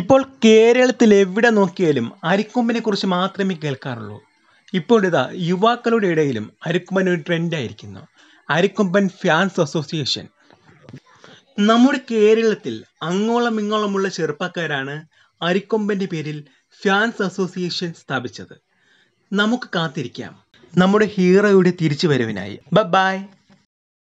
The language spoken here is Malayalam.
ഇപ്പോൾ കേരളത്തിൽ എവിടെ നോക്കിയാലും അരിക്കൊമ്പിനെ കുറിച്ച് മാത്രമേ കേൾക്കാറുള്ളൂ ഇപ്പോൾ ഇതാ യുവാക്കളുടെ ഇടയിലും അരിക്കൊമ്പൻ ഒരു ട്രെൻഡായിരിക്കുന്നു അരിക്കൊമ്പൻ ഫാൻസ് അസോസിയേഷൻ നമ്മുടെ കേരളത്തിൽ അങ്ങോളം ഇങ്ങോളമുള്ള ചെറുപ്പക്കാരാണ് അരിക്കൊമ്പൻ്റെ പേരിൽ ഫാൻസ് അസോസിയേഷൻ സ്ഥാപിച്ചത് നമുക്ക് കാത്തിരിക്കാം നമ്മുടെ ഹീറോയുടെ തിരിച്ചുവരവിനായി ബ ബായ്